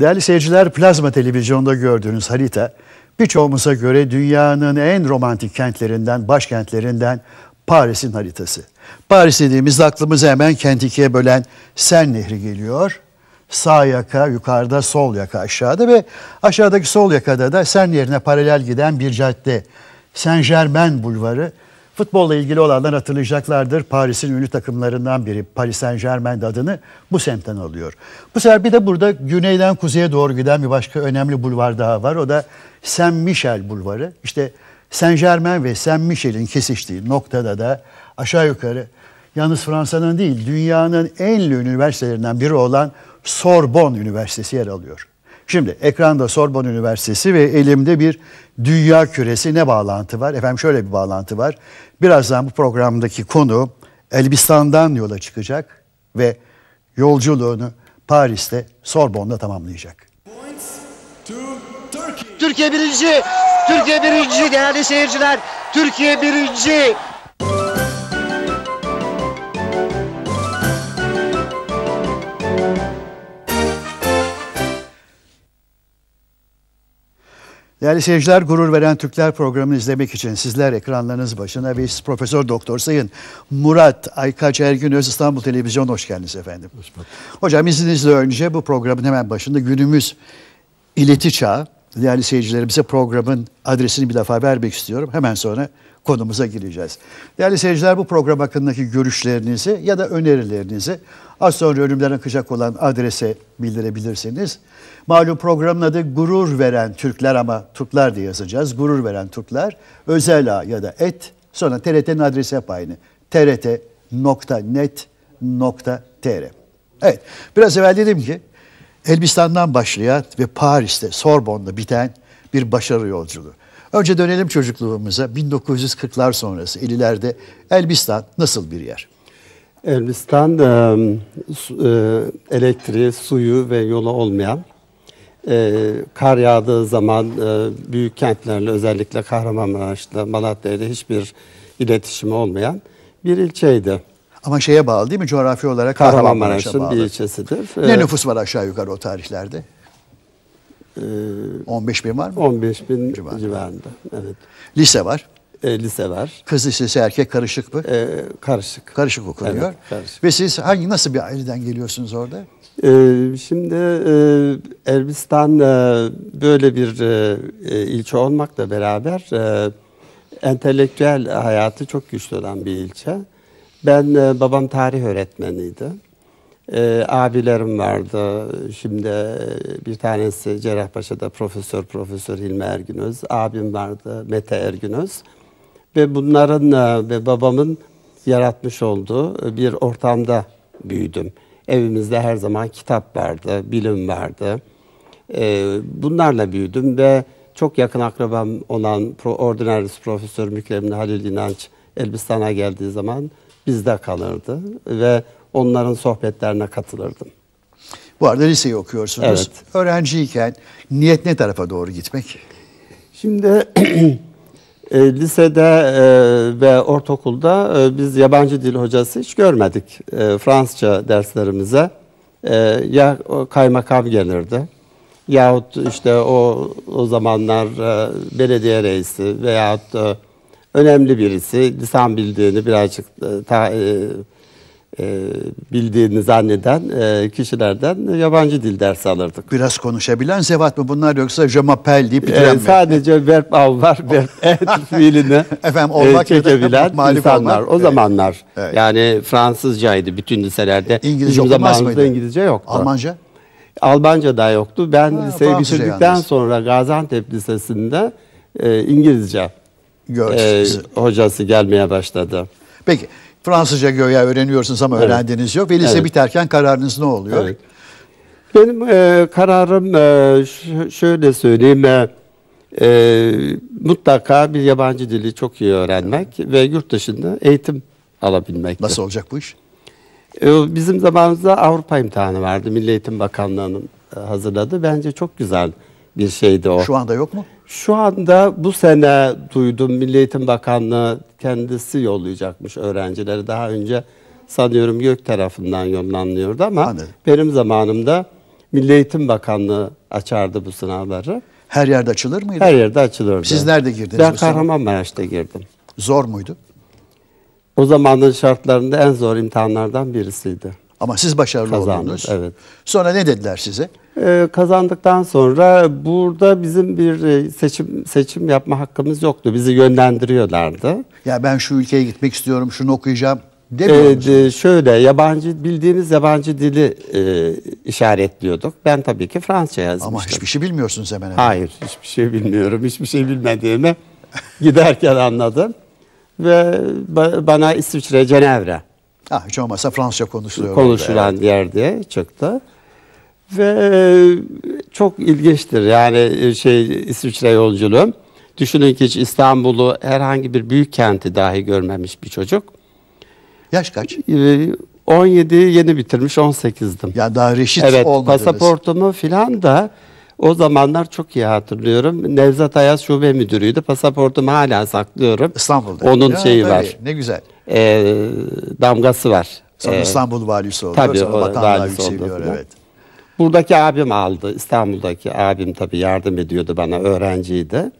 Değerli seyirciler, plazma televizyonda gördüğünüz harita birçoğumuza göre dünyanın en romantik kentlerinden, başkentlerinden Paris'in haritası. Paris dediğimizde aklımıza hemen kent ikiye bölen Sen Nehri geliyor. Sağ yaka yukarıda, sol yaka aşağıda ve aşağıdaki sol yakada da Sen Nehri'ne paralel giden bir cadde. Saint Germain Bulvarı Futbolla ilgili olanlar hatırlayacaklardır. Paris'in ünlü takımlarından biri Paris Saint Germain adını bu semtten alıyor. Bu sefer bir de burada güneyden kuzeye doğru giden bir başka önemli bulvar daha var. O da Saint Michel bulvarı. İşte Saint Germain ve Saint Michel'in kesiştiği noktada da aşağı yukarı yalnız Fransa'nın değil dünyanın en ünlü üniversitelerinden biri olan Sorbonne Üniversitesi yer alıyor. Şimdi ekranda Sorbon Üniversitesi ve elimde bir dünya küresi ne bağlantı var? Efendim şöyle bir bağlantı var. Birazdan bu programdaki konu Elbistan'dan yola çıkacak ve yolculuğunu Paris'te Sorbon'da tamamlayacak. Türkiye birinci, Türkiye birinci değerli seyirciler. Türkiye birinci, Değerli seyirciler, Gurur Veren Türkler programını izlemek için sizler ekranlarınız başına ve Profesör Doktor Sayın Murat Aykaç Ergünöz İstanbul Televizyon hoş geldiniz efendim. Hoş bulduk. Hocam izninizle önce bu programın hemen başında günümüz ileti çağı. Değerli seyircilerimize programın adresini bir defa vermek istiyorum. Hemen sonra konumuza gireceğiz. Değerli seyirciler bu program hakkındaki görüşlerinizi ya da önerilerinizi Az sonra ölümden akacak olan adrese bildirebilirsiniz. Malum programın adı Gurur Veren Türkler ama Türkler diye yazacağız. Gurur Veren Türkler. Özel ya da et. Sonra TRT'nin adresi hep aynı. trt.net.tr Evet biraz evvel dedim ki Elbistan'dan başlayan ve Paris'te Sorbonne'da biten bir başarı yolculuğu. Önce dönelim çocukluğumuza 1940'lar sonrası 50'lerde Elbistan nasıl bir yer? Elbistan elektriği, suyu ve yolu olmayan, kar yağdığı zaman büyük kentlerle özellikle Kahramanmaraş'ta, Malatya'yla hiçbir iletişimi olmayan bir ilçeydi. Ama şeye bağlı değil mi? Coğrafi olarak Kahramanmaraş'a bağlı. bir ilçesidir. Ne nüfus var aşağı yukarı o tarihlerde? 15 bin var mı? 15 bin civarında. civarında. Evet. Lise var e, lise var. Kız lisesi erkek karışık mı? E, karışık. Karışık okunuyor. Evet, karışık. Ve siz hangi nasıl bir aileden geliyorsunuz orada? E, şimdi e, Elbistan e, böyle bir e, e ilçe olmakla beraber e, entelektüel hayatı çok güçlü olan bir ilçe. Ben e, babam tarih öğretmeniydi. E, abilerim vardı. Şimdi e, bir tanesi Cerrahpaşa'da profesör profesör Hilmi Ergünöz. Abim vardı Mete Ergünöz ve bunların e, ve babamın yaratmış olduğu e, bir ortamda büyüdüm. Evimizde her zaman kitap vardı, bilim vardı. E, bunlarla büyüdüm ve çok yakın akrabam olan Ordinaris Profesör Mükremin Halil İnanç Elbistan'a geldiği zaman bizde kalırdı ve onların sohbetlerine katılırdım. Bu arada liseyi okuyorsunuz. Evet. Öğrenciyken niyet ne tarafa doğru gitmek? Şimdi E, lisede e, ve ortaokulda e, biz yabancı dil hocası hiç görmedik. E, Fransızca derslerimize e, ya kaymakam gelirdi yahut işte o o zamanlar e, belediye reisi veyahut e, önemli birisi lisan bildiğini birazcık e, ta, e, e, bildiğini zanneden e, kişilerden yabancı dil dersi alırdık. Biraz konuşabilen zevat mı bunlar yoksa je m'appelle deyip bitiren e, mi? Sadece verb av var, verb et fiilini Efendim, e, olmak çekebilen insanlar. Olmak. O zamanlar evet. yani Fransızcaydı bütün liselerde. İngilizce Bizim okumaz mıydı? İngilizce yoktu. Almanca? Almanca da yoktu. Ben ha, liseyi bitirdikten yalnız. sonra Gaziantep Lisesi'nde e, İngilizce e, hocası gelmeye başladı. Peki Fransızca göya öğreniyorsunuz ama evet. öğrendiğiniz yok. Ve lise evet. biterken kararınız ne oluyor? Evet. Benim e, kararım e, şöyle söyleyeyim. E, e, mutlaka bir yabancı dili çok iyi öğrenmek evet. ve yurt dışında eğitim alabilmek. Nasıl olacak bu iş? E, bizim zamanımızda Avrupa imtihanı vardı. Milli Eğitim Bakanlığı'nın e, hazırladı. Bence çok güzel bir şeydi o. Şu anda yok mu? Şu anda bu sene duydum Milli Eğitim Bakanlığı kendisi yollayacakmış öğrencileri. Daha önce sanıyorum YÖK tarafından yollanıyordu ama Anladım. benim zamanımda Milli Eğitim Bakanlığı açardı bu sınavları. Her yerde açılır mıydı? Her yerde açılırdı. Siz nerede girdiniz? Ben Kahramanmaraş'ta girdim. Zor muydu? O zamanın şartlarında en zor imtihanlardan birisiydi. Ama siz başarılı Kazandık, oldunuz. Evet. Sonra ne dediler size? Ee, kazandıktan sonra burada bizim bir e, seçim seçim yapma hakkımız yoktu. Bizi yönlendiriyorlardı. Ya ben şu ülkeye gitmek istiyorum, şunu okuyacağım demiyor ee, Şöyle yabancı bildiğimiz yabancı dili e, işaretliyorduk. Ben tabii ki Fransızca yazmıştım. Ama hiçbir şey bilmiyorsunuz hemen hemen. Hayır hiçbir şey bilmiyorum. Hiçbir şey bilmediğimi giderken anladım. Ve ba bana İsviçre, Cenevre Ha, hiç olmazsa Fransızca konuşuluyor. Konuşulan evet. yerde da Ve e, çok ilginçtir yani e, şey İsviçre yolculuğum. Düşünün ki hiç İstanbul'u herhangi bir büyük kenti dahi görmemiş bir çocuk. Yaş kaç? 17 e, yeni bitirmiş 18'dim. Ya daha reşit evet, olmadınız. Pasaportumu filan da o zamanlar çok iyi hatırlıyorum. Nevzat Ayaz Şube Müdürü'ydü. Pasaportumu hala saklıyorum. İstanbul'da. Onun ya, şeyi tabii, var. Ne güzel e, damgası var. Sonra ee, İstanbul valisi oldu. Tabii, o vatandağı şey oldu. Evet. Buradaki abim aldı. İstanbul'daki abim tabii yardım ediyordu bana. Öğrenciydi.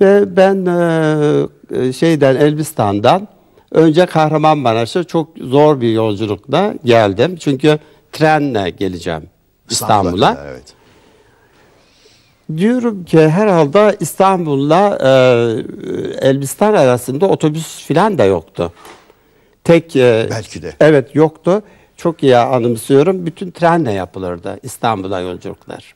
Ve ben e, e şeyden Elbistan'dan önce Kahramanmaraş'a çok zor bir yolculukla geldim. Çünkü trenle geleceğim İstanbul'a. İstanbul evet. Diyorum ki herhalde İstanbul'la e, Elbistan arasında otobüs filan da yoktu. Tek e, belki de. Evet yoktu. Çok iyi anımsıyorum. Bütün trenle yapılırdı İstanbul'a yolculuklar.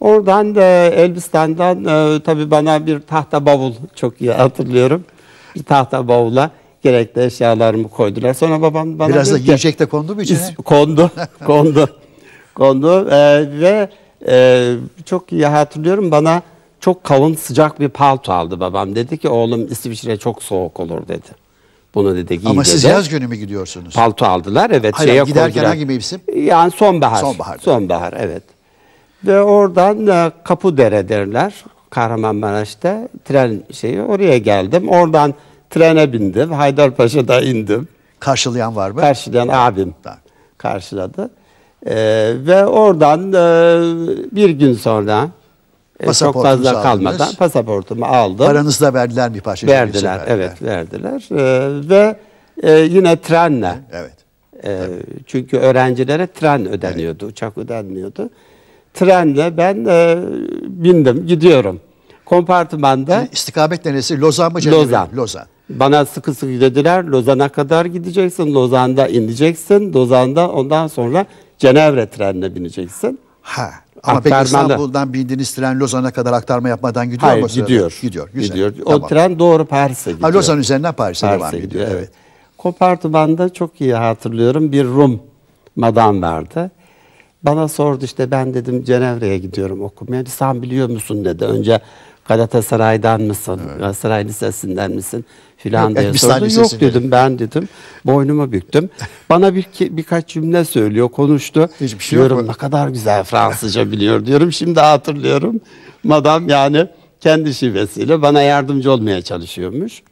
Oradan da Elbistan'dan e, tabii bana bir tahta bavul çok iyi hatırlıyorum. Bir tahta bavula gerekli eşyalarımı koydular. Sonra babam bana Biraz da yiyecek de kondu mu içine? Kondu, kondu, kondu. Ee, ve e, çok iyi hatırlıyorum bana çok kalın sıcak bir palto aldı babam. Dedi ki oğlum İsviçre çok soğuk olur dedi. Bunu dedi giy Ama dedi. siz yaz günü mü gidiyorsunuz? Palto aldılar evet. Hayır giderken koydular. hangi mevsim? Yani sonbahar. Sonbahar. Sonbahar evet. Ve oradan e, Kapudere derler. Kahramanmaraş'ta tren şeyi oraya geldim. Oradan trene bindim. Haydarpaşa'da indim. Karşılayan var mı? Karşılayan abim. Tamam. Karşıladı. E, ve oradan e, bir gün sonra e, çok fazla kalmadan pasaportumu aldım. Paranızı da verdiler bir parça. Verdiler, verdiler. evet verdiler. E, ve e, yine trenle. Evet. E, çünkü öğrencilere tren ödeniyordu, evet. uçak ödenmiyordu. Trenle ben e, bindim, gidiyorum. Kompartımanda... Yani istikamet neresi? Lozan mı? Cennevi? Lozan. Lozan. Bana sıkı sıkı dediler, Lozan'a kadar gideceksin, Lozan'da ineceksin, Lozan'da ondan sonra Cenevre trenine bineceksin. Ha. Ama peki İstanbul'dan bindiğiniz tren Lozan'a kadar aktarma yapmadan gidiyor Hayır, mu? Hayır gidiyor. Gidiyor. Güzel. gidiyor. O tamam. tren doğru Paris'e gidiyor. Ha, Lozan üzerinden Paris'e Paris e devam gidiyor. gidiyor. Evet. Kopartıman'da çok iyi hatırlıyorum bir Rum madam vardı. Bana sordu işte ben dedim Cenevre'ye gidiyorum okumaya. Sen biliyor musun dedi. Önce Galatasaray'dan mısın? Evet. Galatasaray Lisesi'nden misin? Filan evet, diye sordu. Yok dedim ben dedim. Boynumu büktüm. Bana bir birkaç cümle söylüyor, konuştu. Hiçbir şey diyorum, yok mu? ne kadar güzel Fransızca biliyor diyorum. Şimdi hatırlıyorum. Madam yani kendi şivesiyle bana yardımcı olmaya çalışıyormuş.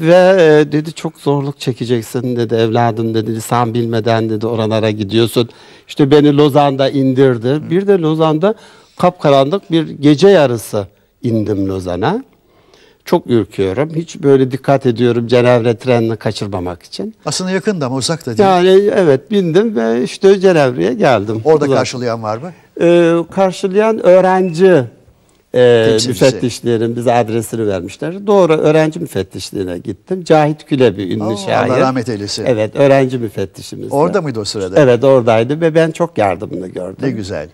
Ve e, dedi çok zorluk çekeceksin dedi evladım dedi sen bilmeden dedi oralara gidiyorsun. İşte beni Lozan'da indirdi. Bir de Lozan'da kapkaranlık bir gece yarısı indim Lozan'a. Çok ürküyorum. Hiç böyle dikkat ediyorum Cenevre trenini kaçırmamak için. Aslında yakında ama uzak da değil. Yani evet bindim ve işte Cenevre'ye geldim. Orada Uzak. karşılayan var mı? Ee, karşılayan öğrenci e, Temsilcisi. müfettişlerin bize adresini vermişler. Doğru öğrenci müfettişliğine gittim. Cahit Küle bir ünlü şair. Allah rahmet eylesin. Evet öğrenci müfettişimiz. Orada mıydı o sırada? Evet oradaydı ve ben çok yardımını gördüm. Ne güzel.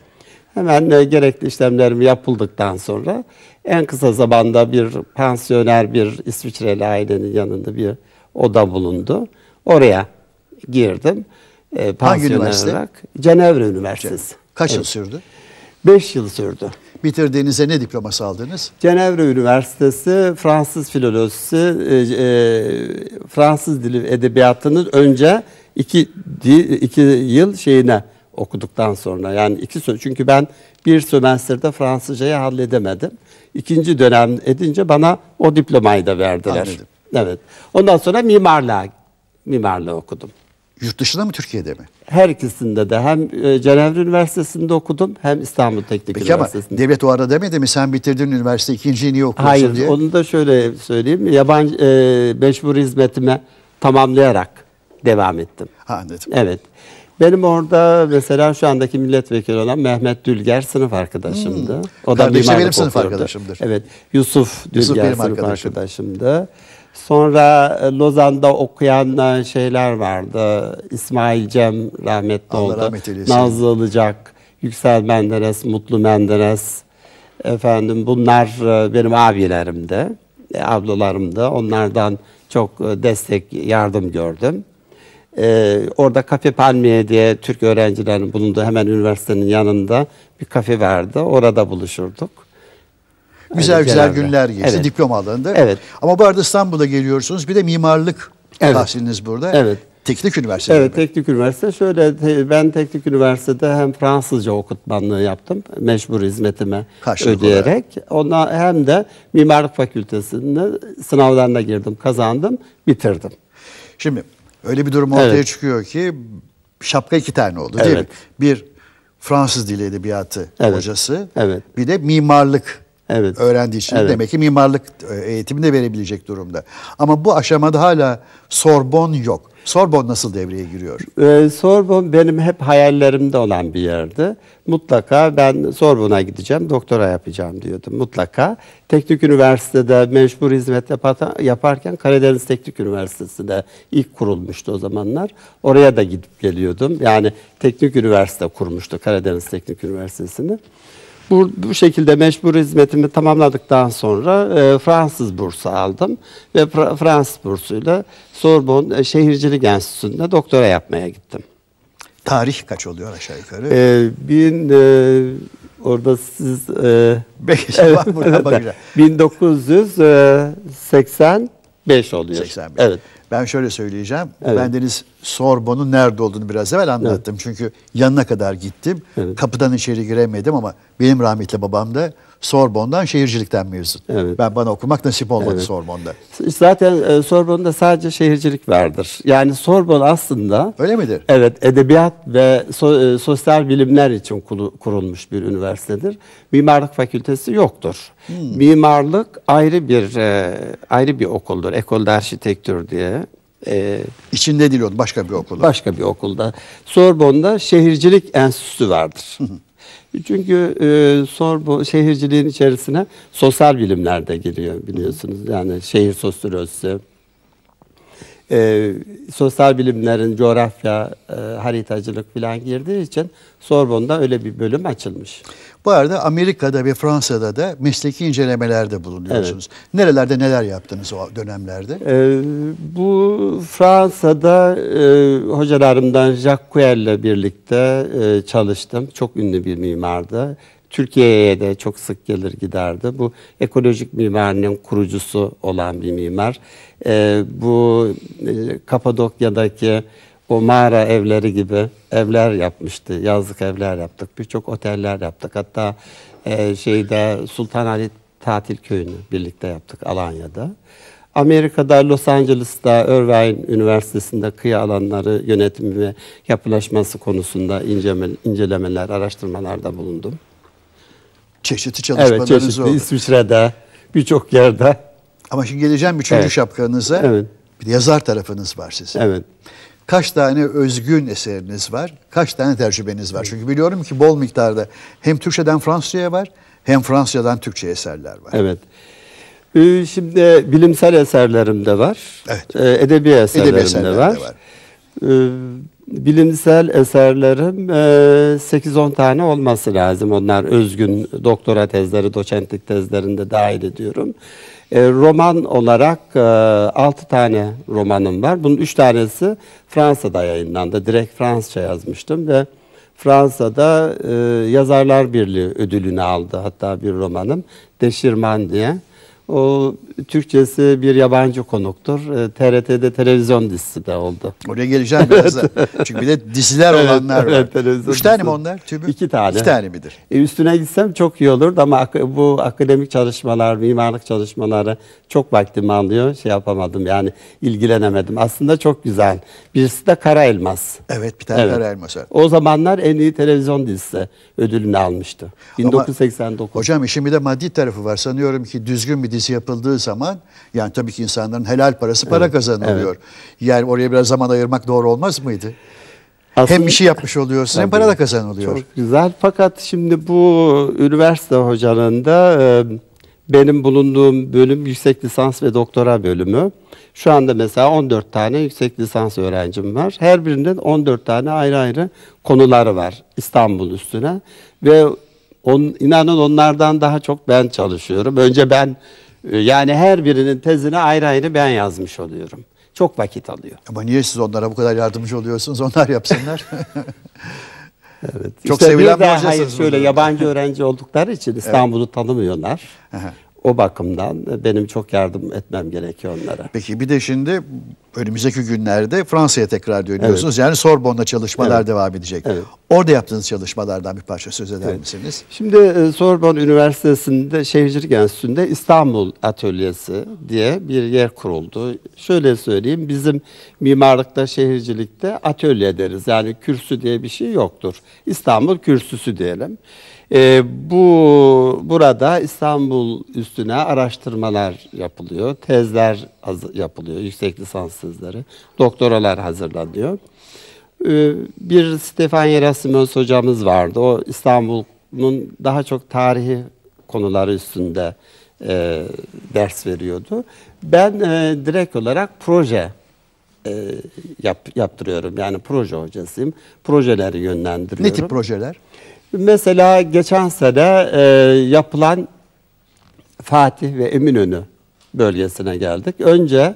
Hemen e, gerekli işlemlerimi yapıldıktan sonra en kısa zamanda bir pansiyoner bir İsviçreli ailenin yanında bir oda bulundu. Oraya girdim. E, Hangi üniversite? Olarak. Cenevre Üniversitesi. Cenevre. Kaç evet. yıl sürdü? Beş yıl sürdü. Bitirdiğinizde ne diploması aldınız? Cenevre Üniversitesi Fransız filolojisi, e, e, Fransız dili edebiyatının önce iki, iki yıl şeyine okuduktan sonra yani iki çünkü ben bir sömestrde Fransızcayı halledemedim. İkinci dönem edince bana o diplomayı da verdiler. Anladım. Evet. Ondan sonra mimarlığa mimarlığı okudum. Yurt dışında mı Türkiye'de mi? Her ikisinde de hem e, Cenevre Üniversitesi'nde okudum hem İstanbul Teknik Peki Üniversitesi'nde. Peki ama devlet o arada demedi mi sen bitirdin üniversite ikinci niye okuyorsun Hayır, diye? Hayır onu da şöyle söyleyeyim yabancı e, meşhur hizmetime tamamlayarak devam ettim. Ha, anladım. Evet. Benim orada mesela şu andaki milletvekili olan Mehmet Dülger sınıf arkadaşımdı. Hmm. O da Kardeşi benim sınıf arkadaşımdır. Evet. Yusuf Dülger Yusuf benim sınıf arkadaşım. arkadaşımdı. Sonra e, Lozan'da okuyan e, şeyler vardı. İsmail Cem rahmetli Allah oldu. Nazlı Ilıcak, Yüksel Menderes, Mutlu Menderes. Efendim bunlar e, benim abilerimdi, ablalarımdı. Onlardan çok destek, yardım gördüm. Ee, orada Kafe Palmiye diye Türk öğrencilerin bulunduğu hemen üniversitenin yanında bir kafe vardı. Orada buluşurduk. Güzel Öyle güzel genelde. günler geçti. Evet. Diploma alındı. Evet. Ama bu arada İstanbul'a geliyorsunuz. Bir de mimarlık evet. tahsiliniz burada. Evet. Teknik Üniversite. Evet, mi? Teknik Üniversite. Şöyle ben Teknik Üniversitede hem Fransızca okutmanlığı yaptım mecbur hizmetime Karşılık ödeyerek. Olarak. Ona hem de Mimarlık Fakültesi'nde sınavlarına girdim, kazandım, bitirdim. Şimdi Öyle bir durum ortaya evet. çıkıyor ki şapka iki tane oldu değil evet. mi? Bir Fransız dili edebiyatı evet. hocası. Evet. Bir de mimarlık evet. öğrendiği için evet. demek ki mimarlık e, eğitimini de verebilecek durumda. Ama bu aşamada hala Sorbon yok. Sorbon nasıl devreye giriyor? Ee, Sorbon benim hep hayallerimde olan bir yerdi. Mutlaka ben Sorbon'a gideceğim, doktora yapacağım diyordum mutlaka. Teknik Üniversitede mecbur hizmet yaparken Karadeniz Teknik Üniversitesi'de ilk kurulmuştu o zamanlar. Oraya da gidip geliyordum. Yani Teknik Üniversite kurmuştu Karadeniz Teknik Üniversitesi'ni. Bu, bu şekilde mecbur hizmetimi tamamladıktan sonra e, Fransız bursu aldım ve Fra Fransız bursuyla Sorbonne e, Şehircilik Enstitüsü'nde doktora yapmaya gittim. Tarih kaç oluyor aşağı yukarı? Ee, bin e, orada siz e, e Beş, evet, bak, burada, bak, 1985 oluyor. 85. Evet. Ben şöyle söyleyeceğim. Evet. Bendeniz Sorbon'un nerede olduğunu biraz evvel anlattım. Evet. Çünkü yanına kadar gittim. Evet. Kapıdan içeri giremedim ama benim rahmetli babam da Sorbon'dan şehircilikten mezun. Evet. Ben bana okumak nasip olmadı evet. Sorbon'da. Zaten e, Sorbon'da sadece şehircilik vardır. Yani Sorbon aslında Öyle midir? Evet, edebiyat ve so, e, sosyal bilimler için kulu, kurulmuş bir üniversitedir. Mimarlık fakültesi yoktur. Hmm. Mimarlık ayrı bir e, ayrı bir okuldur. Ekol d'architektür diye ee, İçinde değil onun başka bir okulda. Başka bir okulda. Sorbon'da şehircilik enstitüsü vardır. Hı hı. Çünkü e, bu şehirciliğin içerisine sosyal bilimler de giriyor biliyorsunuz. Yani şehir sosyolojisi, e, sosyal bilimlerin coğrafya, e, haritacılık falan girdiği için Sorbon'da öyle bir bölüm açılmış. Bu arada Amerika'da ve Fransa'da da mesleki incelemelerde bulunuyorsunuz. Evet. Nerelerde neler yaptınız o dönemlerde? E, bu Fransa'da e, hocalarımdan Jacques Couel'le birlikte e, çalıştım. Çok ünlü bir mimardı. Türkiye'ye de çok sık gelir giderdi. Bu ekolojik mimarinin kurucusu olan bir mimar. E, bu e, Kapadokya'daki o mağara evleri gibi evler yapmıştı. Yazlık evler yaptık. Birçok oteller yaptık. Hatta e, şeyde Ali Tatil Köyü'nü birlikte yaptık Alanya'da. Amerika'da Los Angeles'ta Irvine Üniversitesi'nde kıyı alanları yönetimi ve yapılaşması konusunda incelemeler, araştırmalarda bulundum çeşitli çalışmalarınız evet, çeşitli, oldu. İsviçre'de, birçok yerde. Ama şimdi geleceğim üçüncü evet. şapkanıza. Evet. Bir yazar tarafınız var sizin. Evet. Kaç tane özgün eseriniz var? Kaç tane tercümeniz var? Çünkü biliyorum ki bol miktarda hem Türkçeden Fransızca'ya var hem Fransızcadan Türkçe eserler var. Evet. Ee, şimdi bilimsel eserlerim de var. Evet. Ee, edebi eserlerim Edebi eserler de var. De var. Ee, bilimsel eserlerim 8-10 tane olması lazım. Onlar özgün doktora tezleri, doçentlik tezlerinde dahil ediyorum. Roman olarak 6 tane romanım var. Bunun 3 tanesi Fransa'da yayınlandı. Direkt Fransızca yazmıştım ve Fransa'da Yazarlar Birliği ödülünü aldı. Hatta bir romanım Deşirman diye. O Türkçesi bir yabancı konuktur. E, TRT'de televizyon dizisi de oldu. Oraya geleceğim birazdan. Çünkü bir de diziler evet, olanlar var. Evet, televizyon Üç tane mi onlar? Tümü? İki tane. İki tane midir? E, üstüne gitsem çok iyi olurdu ama bu akademik çalışmalar, mimarlık çalışmaları çok vaktimi alıyor. Şey yapamadım yani ilgilenemedim. Aslında çok güzel. Birisi de Kara Elmas. Evet bir tane evet. Kara Elmas var. O zamanlar en iyi televizyon dizisi ödülünü almıştı. 1989. Ama, hocam işin bir de maddi tarafı var. Sanıyorum ki düzgün bir dizi analizi yapıldığı zaman yani tabii ki insanların helal parası para evet, kazanılıyor. Evet. Yani oraya biraz zaman ayırmak doğru olmaz mıydı? Aslında, hem şey yapmış oluyorsun tabii, hem para da kazanılıyor. Çok güzel fakat şimdi bu üniversite hocalarında e, benim bulunduğum bölüm yüksek lisans ve doktora bölümü. Şu anda mesela 14 tane yüksek lisans öğrencim var. Her birinin 14 tane ayrı ayrı konuları var İstanbul üstüne. Ve on, inanın onlardan daha çok ben çalışıyorum. Önce ben ee, yani her birinin tezini ayrı ayrı ben yazmış oluyorum. Çok vakit alıyor. Ama niye siz onlara bu kadar yardımcı oluyorsunuz? Onlar yapsınlar. evet. Çok işte sevilen bir hocasınız. Hayır şöyle yabancı öğrenci oldukları için İstanbul'u evet. tanımıyorlar o bakımdan benim çok yardım etmem gerekiyor onlara. Peki bir de şimdi önümüzdeki günlerde Fransa'ya tekrar dönüyorsunuz. Evet. Yani Sorbonne'da çalışmalar evet. devam edecek. Evet. Orada yaptığınız çalışmalardan bir parça söz eder evet. misiniz? Şimdi e, Sorbonne Üniversitesi'nde Şehircilik Enstitüsü'nde İstanbul Atölyesi diye bir yer kuruldu. Şöyle söyleyeyim bizim mimarlıkta, şehircilikte atölye deriz. Yani kürsü diye bir şey yoktur. İstanbul kürsüsü diyelim. E, bu burada İstanbul üstüne araştırmalar yapılıyor, tezler yapılıyor, yüksek lisans tezleri, doktoralar hazırlanıyor. E, bir Stefan Yerasimus hocamız vardı. O İstanbul'un daha çok tarihi konuları üstünde e, ders veriyordu. Ben e, direkt olarak proje e, yap, yaptırıyorum. Yani proje hocasıyım. Projeleri yönlendiriyorum. Ne tip projeler? Mesela geçen sene e, yapılan Fatih ve Eminönü bölgesine geldik. Önce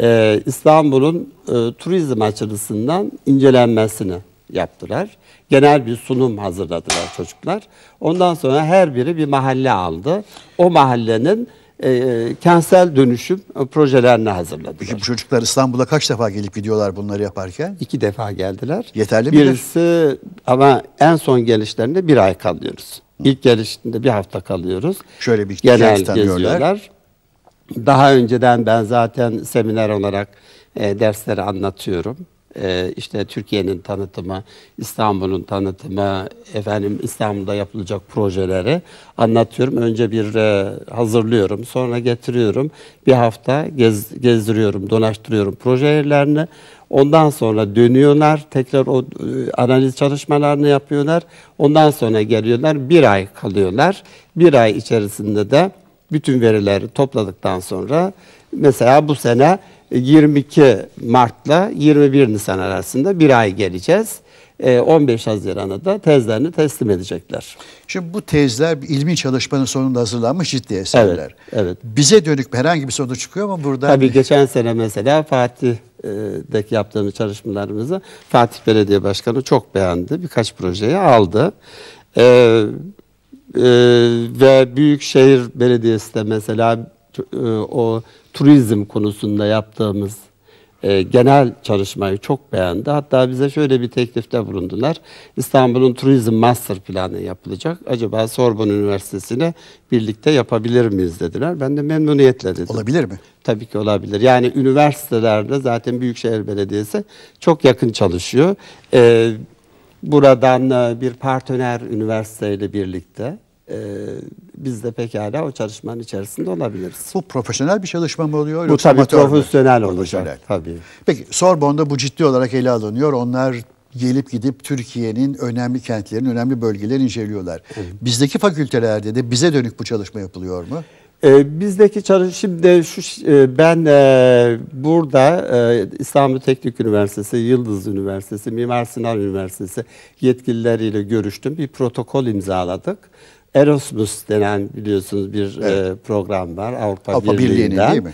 e, İstanbul'un e, turizm açısından incelenmesini yaptılar. Genel bir sunum hazırladılar çocuklar. Ondan sonra her biri bir mahalle aldı. O mahallenin e, e, kentsel dönüşüm e, projelerini hazırladılar. Peki bu çocuklar İstanbul'a kaç defa gelip gidiyorlar bunları yaparken? İki defa geldiler. Yeterli mi? Birisi midir? ama en son gelişlerinde bir ay kalıyoruz. Hı. İlk gelişinde bir hafta kalıyoruz. Şöyle bir genel geziyorlar. Daha önceden ben zaten seminer olarak e, dersleri anlatıyorum e, işte Türkiye'nin tanıtımı, İstanbul'un tanıtımı, efendim İstanbul'da yapılacak projeleri anlatıyorum. Önce bir e, hazırlıyorum, sonra getiriyorum. Bir hafta gez, gezdiriyorum, donaştırıyorum projelerini. Ondan sonra dönüyorlar, tekrar o e, analiz çalışmalarını yapıyorlar. Ondan sonra geliyorlar, bir ay kalıyorlar. Bir ay içerisinde de bütün verileri topladıktan sonra mesela bu sene 22 e, Mart'la 21 Nisan arasında bir ay geleceğiz. 15 e, Haziran'a da tezlerini teslim edecekler. Şimdi bu tezler ilmi çalışmanın sonunda hazırlanmış ciddi eserler. Evet, evet. Bize dönük herhangi bir sonuç çıkıyor mu burada? Tabii geçen sene mesela Fatih'deki yaptığımız çalışmalarımızı Fatih Belediye Başkanı çok beğendi. Birkaç projeyi aldı. Ee, e, ve Büyükşehir Belediyesi de mesela e, o turizm konusunda yaptığımız e, genel çalışmayı çok beğendi. Hatta bize şöyle bir teklifte bulundular. İstanbul'un turizm master planı yapılacak. Acaba Sorbon Üniversitesi'ne birlikte yapabilir miyiz dediler. Ben de memnuniyetle dedim. Olabilir mi? Tabii ki olabilir. Yani üniversitelerde zaten Büyükşehir Belediyesi çok yakın çalışıyor. E, buradan e, bir partner üniversiteyle birlikte e, biz de pekala o çalışmanın içerisinde olabiliriz. Bu profesyonel bir çalışma mı oluyor? Bu tabii profesyonel olacak. Tabii. Peki Sorbon'da bu ciddi olarak ele alınıyor. Onlar gelip gidip Türkiye'nin önemli kentlerin, önemli bölgelerini inceliyorlar. Evet. Bizdeki fakültelerde de bize dönük bu çalışma yapılıyor mu? E, bizdeki çalış şimdi şu e, ben e, burada e, İstanbul Teknik Üniversitesi, Yıldız Üniversitesi, Mimar Sinan Üniversitesi yetkilileriyle görüştüm. Bir protokol imzaladık. Erasmus denen biliyorsunuz bir evet. E, program var Avrupa, Avrupa Birliği'nden. Birliği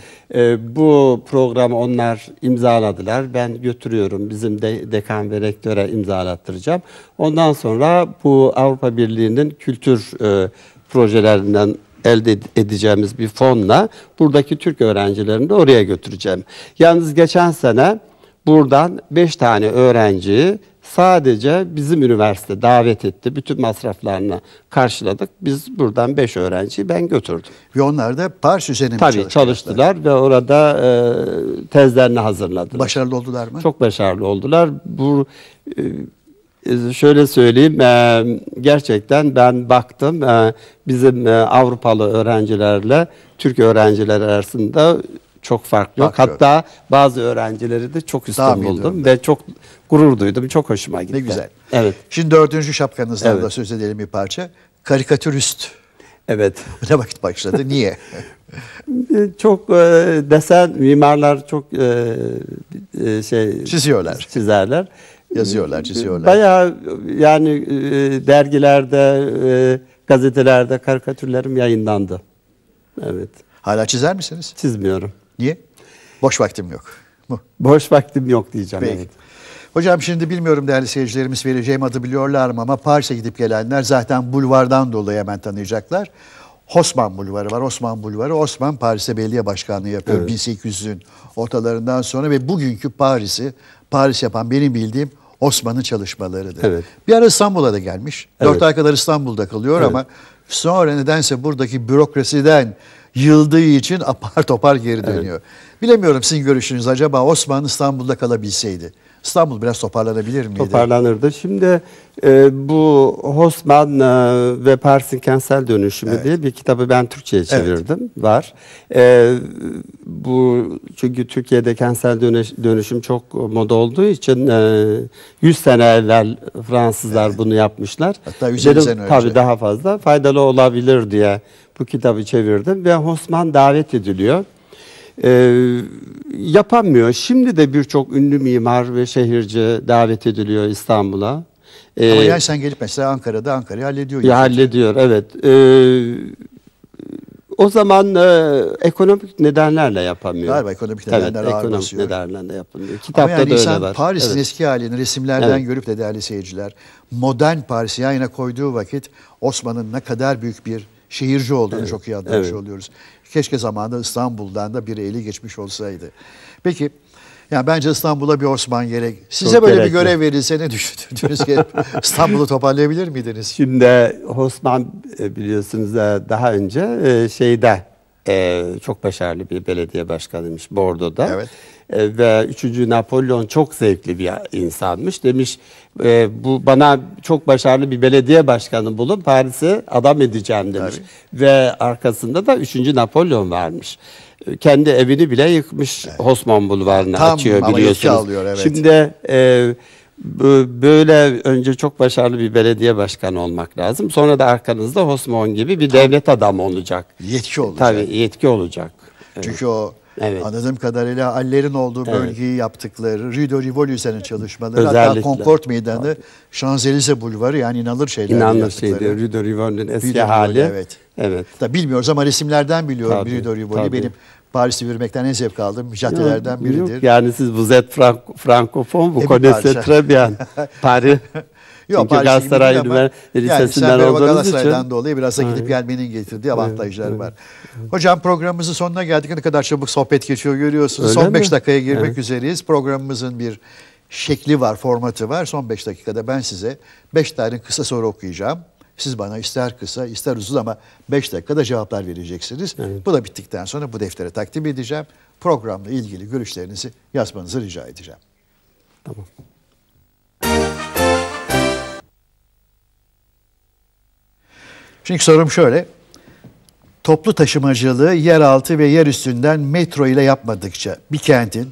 e, bu programı onlar imzaladılar. Ben götürüyorum. Bizim de, dekan ve rektöre imzalattıracağım. Ondan sonra bu Avrupa Birliği'nin kültür e, projelerinden elde edeceğimiz bir fonla buradaki Türk öğrencilerini de oraya götüreceğim. Yalnız geçen sene buradan 5 tane öğrenciyi Sadece bizim üniversite davet etti. Bütün masraflarını karşıladık. Biz buradan 5 öğrenciyi ben götürdüm. Ve onlar da Paris üzerine mi Tabii çalıştılar? çalıştılar ve orada e, tezlerini hazırladılar. Başarılı oldular mı? Çok başarılı oldular. Bu e, e şöyle söyleyeyim, e, gerçekten ben baktım e, bizim e, Avrupalı öğrencilerle Türk öğrenciler arasında çok farklı. yok. Bakıyorum. Hatta bazı öğrencileri de çok üstün Daha buldum ve çok gurur duydum. Çok hoşuma gitti. Ne güzel. Evet. Şimdi dördüncü şapkanızdan evet. da söz edelim bir parça. Karikatürist. Evet. ne vakit başladı? Niye? çok e, desen mimarlar çok e, e, şey çiziyorlar. Çizerler. Yazıyorlar, e, çiziyorlar. Bayağı e, yani e, dergilerde, e, gazetelerde karikatürlerim yayınlandı. Evet. Hala çizer misiniz? Çizmiyorum. Niye? Boş vaktim yok. Bu. Boş vaktim yok diyeceğim. Peki. Evet. Hocam şimdi bilmiyorum değerli seyircilerimiz vereceğim adı biliyorlar mı ama Paris'e gidip gelenler zaten bulvardan dolayı hemen tanıyacaklar. Osman Bulvarı var. Osman Bulvarı Osman Paris'e belediye başkanlığı yapıyor evet. 1800'ün ortalarından sonra ve bugünkü Paris'i Paris yapan benim bildiğim Osman'ın çalışmalarıdır. Evet. Bir ara İstanbul'a da gelmiş. Evet. Dört ay kadar İstanbul'da kalıyor evet. ama sonra nedense buradaki bürokrasiden yıldığı için apar topar geri dönüyor. Evet. Bilemiyorum sizin görüşünüz acaba Osman İstanbul'da kalabilseydi. İstanbul biraz toparlanabilir miydi? Toparlanırdı. Şimdi e, bu Hosman e, ve Pars'in kentsel dönüşümü evet. diye bir kitabı ben Türkçe'ye çevirdim. Evet. Var. E, bu çünkü Türkiye'de kentsel dönüşüm çok moda olduğu için e, 100 sene evvel Fransızlar evet. bunu yapmışlar. Hatta 100 Dedim, sene önce. Tabii daha fazla faydalı olabilir diye bu kitabı çevirdim ve Hosman davet ediliyor e, ee, yapamıyor. Şimdi de birçok ünlü mimar ve şehirci davet ediliyor İstanbul'a. Ee, Ama sen gelip mesela Ankara'da Ankara'yı hallediyor. Ya hallediyor evet. Ee, o zaman e, ekonomik nedenlerle yapamıyor. Galiba ekonomik nedenlerle evet, ekonomik basıyor. nedenlerle yapılıyor. Kitapta Ama yani da insan öyle var. Paris'in evet. eski halini resimlerden evet. görüp de değerli seyirciler modern Paris'i yan koyduğu vakit Osman'ın ne kadar büyük bir şehirci olduğunu evet. çok iyi anlamış evet. oluyoruz. Keşke zamanında İstanbul'dan da bir eli geçmiş olsaydı. Peki yani bence İstanbul'a bir Osman gerek. Size Çok böyle gerekli. bir görev verilse ne düşündünüz ki İstanbul'u toparlayabilir miydiniz? Şimdi Osman e, biliyorsunuz da e, daha önce e, şeyde çok başarılı bir belediye başkanıymış Bordo'da. Evet. E, ve 3. Napolyon çok zevkli bir insanmış. Demiş e, bu bana çok başarılı bir belediye başkanı bulun Paris'e adam edeceğim demiş. Tabii. Ve arkasında da 3. Napolyon varmış. E, kendi evini bile yıkmış evet. Hosman Bulvarı'nı açıyor biliyorsunuz. Alıyor, evet. Şimdi e, böyle önce çok başarılı bir belediye başkanı olmak lazım. Sonra da arkanızda Hosmon gibi bir Tabii. devlet adamı olacak. Yetki olacak. Tabii yetki olacak. Çünkü evet. o Evet. Anladığım kadarıyla Aller'in olduğu evet. bölgeyi yaptıkları, Rue de Rivolius'un çalışmaları, Özellikle. hatta Concord Meydanı, Şanzelize Bulvarı yani inanılır şeyler. İnanılır şeydi. Rue de eski Rue hali. Evet. Evet. Da bilmiyoruz ama resimlerden biliyorum tabii, Rue de Rivolius. Benim Paris'i yürümekten en zevk aldığım caddelerden biridir. Yok, yani siz buzet Z Frank, Frankofon, bu e, Konesetre yani Paris. Yok, Çünkü Galatasaray Lisesi'nden yani olduğunuz Galatasaray'dan dolayı biraz da gidip gelmenin getirdiği avantajlar var. Hocam programımızın sonuna geldik. Ne kadar çabuk sohbet geçiyor görüyorsunuz. Öyle Son 5 dakikaya girmek evet. üzereyiz. Programımızın bir şekli var, formatı var. Son 5 dakikada ben size 5 tane kısa soru okuyacağım. Siz bana ister kısa ister uzun ama 5 dakikada cevaplar vereceksiniz. Evet. Bu da bittikten sonra bu deftere takdim edeceğim. Programla ilgili görüşlerinizi yazmanızı rica edeceğim. Tamam. Çünkü sorum şöyle. Toplu taşımacılığı yeraltı ve yer üstünden metro ile yapmadıkça bir kentin,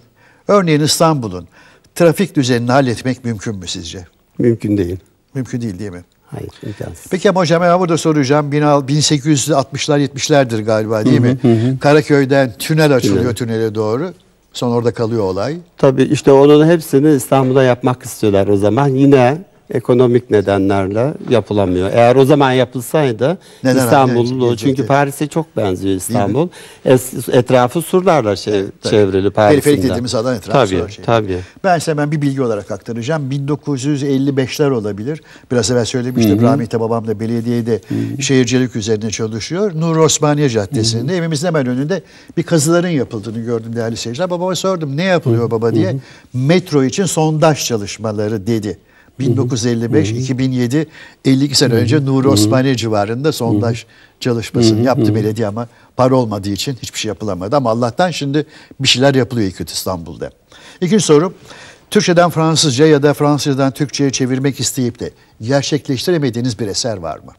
örneğin İstanbul'un trafik düzenini halletmek mümkün mü sizce? Mümkün değil. Mümkün değil değil mi? Hayır, imkansız. Peki ama hocam ben burada soracağım. 1860'lar 70'lerdir galiba değil hı hı, mi? Hı. Karaköy'den tünel açılıyor tünel. tünele doğru. Son orada kalıyor olay. Tabii işte onun hepsini İstanbul'da yapmak istiyorlar o zaman. Yine ekonomik nedenlerle yapılamıyor. Eğer o zaman yapılsaydı Neden İstanbul'lu çünkü Paris'e çok benziyor İstanbul. Es, etrafı surlarla şey, tabii. çevrili Paris'in. Periferik dediğimiz alan etrafı tabii, sur. Şey. Tabii. Ben size ben bir bilgi olarak aktaracağım. 1955'ler olabilir. Biraz evvel söylemiştim. Hı-hı. Rahmetli babam da belediyede Hı-hı. şehircilik üzerine çalışıyor. Nur Osmaniye Caddesi'nde Hı-hı. evimizin hemen önünde bir kazıların yapıldığını gördüm değerli seyirciler. Babama sordum ne yapılıyor Hı-hı. baba diye. Hı-hı. Metro için sondaj çalışmaları dedi. 1955-2007 52 sene önce Nuri Osmaniye civarında sondaj çalışmasını yaptı belediye ama para olmadığı için hiçbir şey yapılamadı. Ama Allah'tan şimdi bir şeyler yapılıyor İKÜT İstanbul'da. İkinci soru Türkçeden Fransızca ya da Fransızcadan Türkçe'ye çevirmek isteyip de gerçekleştiremediğiniz bir eser var mı?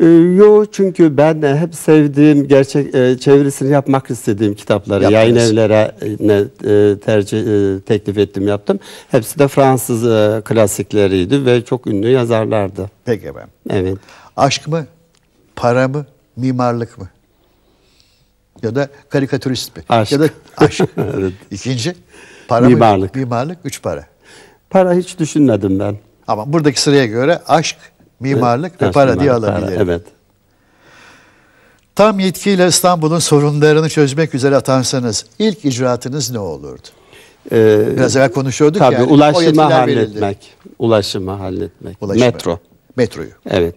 Ee, yo çünkü ben hep sevdiğim gerçek e, çevirisini yapmak istediğim kitapları Yaptınız. yayın evlere e, e, tercih e, teklif ettim yaptım. Hepsi de Fransız klasikleriydi ve çok ünlü yazarlardı. Peki efendim. Evet. Aşk mı? Para mı? Mimarlık mı? Ya da karikatürist mi? Aşk. Ya da aşk. evet. İkinci para mimarlık. mı? Mimarlık. Üç para. Para hiç düşünmedim ben. Ama buradaki sıraya göre aşk, mimarlık ve para diye alabilirim. Evet. Tam yetkiyle İstanbul'un sorunlarını çözmek üzere atansanız ilk icraatınız ne olurdu? Ee, Biraz evvel konuşuyorduk tabii, yani. Ulaşımı halletmek. Verildi. Ulaşımı halletmek. Ulaşımı. Metro. Metroyu. Evet.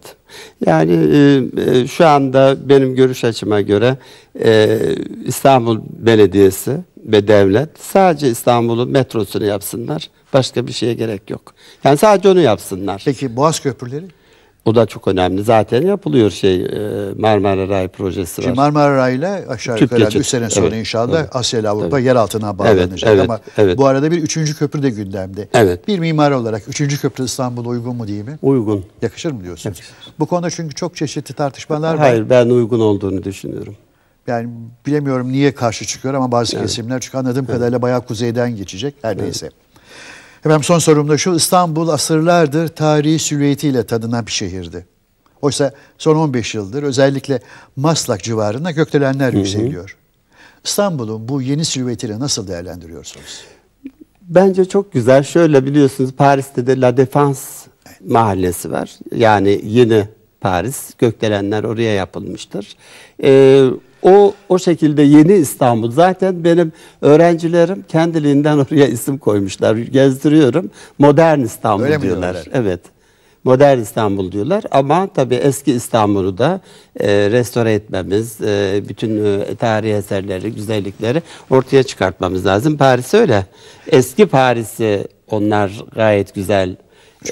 Yani e, e, şu anda benim görüş açıma göre e, İstanbul Belediyesi ve devlet sadece İstanbul'un metrosunu yapsınlar. Başka bir şeye gerek yok. Yani sadece onu yapsınlar. Peki Boğaz Köprüleri? O da çok önemli. Zaten yapılıyor şey e, Marmara Ray projesi var. Marmara Ray ile aşağı Tüp yukarı geçit. 3 sene sonra evet, inşallah evet, Asya ile Avrupa evet. yer altına bağlanacak. Evet, Ama evet. bu arada bir üçüncü köprü de gündemde. Evet. Bir mimar olarak üçüncü köprü İstanbul'a uygun mu değil mi? Uygun. Yakışır mı diyorsunuz? Yakışır. Bu konuda çünkü çok çeşitli tartışmalar var. Hayır ben uygun olduğunu düşünüyorum yani bilemiyorum niye karşı çıkıyor ama bazı evet. kesimler çünkü anladığım evet. kadarıyla bayağı kuzeyden geçecek her evet. neyse. Efendim son sorum da şu, İstanbul asırlardır tarihi silüetiyle tadına bir şehirdi. Oysa son 15 yıldır özellikle Maslak civarında gökdelenler hı yükseliyor. İstanbul'un bu yeni silüetini nasıl değerlendiriyorsunuz? Bence çok güzel. Şöyle biliyorsunuz Paris'te de La Défense mahallesi var. Yani yeni Paris, gökdelenler oraya yapılmıştır. Ee, o o şekilde yeni İstanbul. Zaten benim öğrencilerim kendiliğinden oraya isim koymuşlar. Gezdiriyorum. Modern İstanbul Öyle diyorlar. Evet. Modern İstanbul diyorlar ama tabii eski İstanbul'u da e, restore etmemiz, e, bütün e, tarihi eserleri, güzellikleri ortaya çıkartmamız lazım. Paris öyle. Eski Paris'i onlar gayet güzel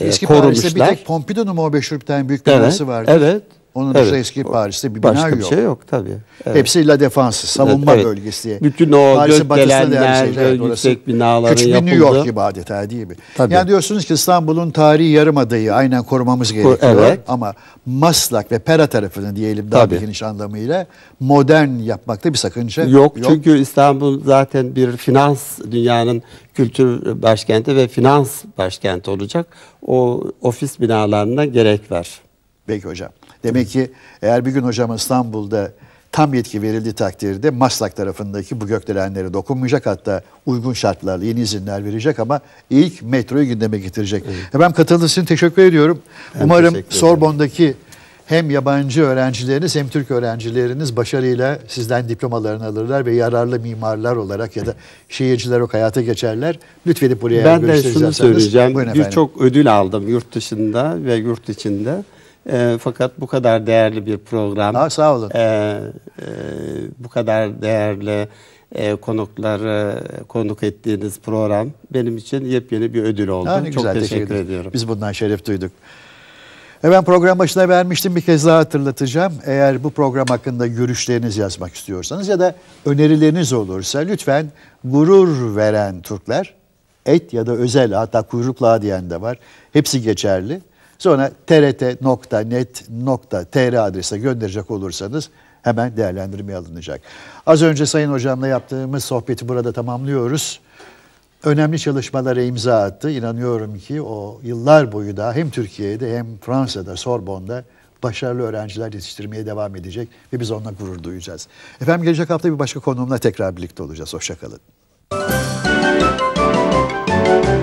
e, Eski korumuşlar. Paris'te bir tek Pompidou'nun o meşhur bir tane büyük bir evet, vardı. Evet, onun evet. dışında eski Paris'te bir Başka bina bir şey yok tabii. Evet. Hepsi la défense, savunma evet. bölgesi diye. Bütün o Paris'in gökdelenler, yüksek binaların Küçük yapıldı. Küçük New York gibi adeta değil mi? Tabii. Yani diyorsunuz ki İstanbul'un tarihi yarım adayı aynen korumamız gerekiyor. Evet. Ama Maslak ve Pera tarafını diyelim daha bir geniş anlamıyla modern yapmakta bir sakınca yok. Yok çünkü İstanbul zaten bir finans dünyanın kültür başkenti ve finans başkenti olacak. O ofis binalarına gerek var. Peki hocam. Demek ki eğer bir gün hocam İstanbul'da tam yetki verildi takdirde Maslak tarafındaki bu gökdelenlere dokunmayacak hatta uygun şartlarla yeni izinler verecek ama ilk metroyu gündeme getirecek. Evet. Efendim katıldığınız için teşekkür ediyorum. Ben Umarım teşekkür Sorbon'daki hem yabancı öğrencileriniz hem Türk öğrencileriniz başarıyla sizden diplomalarını alırlar ve yararlı mimarlar olarak ya da şehirciler o hayata geçerler. Lütfen buraya Ben de şunu söyleyeceğim. Birçok ödül aldım yurt dışında ve yurt içinde. E, fakat bu kadar değerli bir program. Ha, sağ olun. E, e, bu kadar değerli e, konukları konuk ettiğiniz program benim için yepyeni bir ödül oldu. Ha, Çok güzel, teşekkür, teşekkür ediyorum. Biz bundan şeref duyduk. E ben program başına vermiştim bir kez daha hatırlatacağım. Eğer bu program hakkında görüşleriniz yazmak istiyorsanız ya da önerileriniz olursa lütfen gurur veren Türkler et ya da özel hatta kuyrukla diyen de var. Hepsi geçerli. Sonra trt.net.tr adrese gönderecek olursanız hemen değerlendirmeye alınacak. Az önce Sayın Hocam'la yaptığımız sohbeti burada tamamlıyoruz. Önemli çalışmalara imza attı. İnanıyorum ki o yıllar boyu da hem Türkiye'de hem Fransa'da, Sorbon'da başarılı öğrenciler yetiştirmeye devam edecek ve biz onunla gurur duyacağız. Efendim gelecek hafta bir başka konumla tekrar birlikte olacağız. Hoşçakalın.